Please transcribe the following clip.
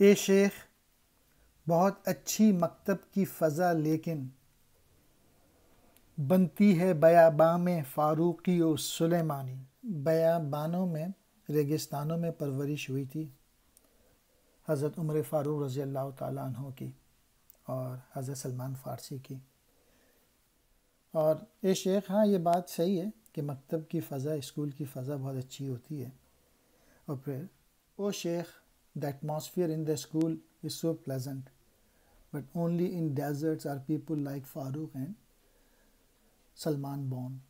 اے شیخ بہت اچھی مکتب کی فضا لیکن بنتی ہے بیابان میں فاروقی و سلیمانی بیابانوں میں ریگستانوں میں پرورش ہوئی تھی حضرت عمر فاروق رضی اللہ تعالیٰ عنہ کی اور حضرت سلمان فارسی کی اور اے شیخ ہاں یہ بات صحیح ہے کہ مکتب کی فضا اسکول کی فضا بہت اچھی ہوتی ہے اور پھر او شیخ The atmosphere in the school is so pleasant, but only in deserts are people like Farooq and Salman born.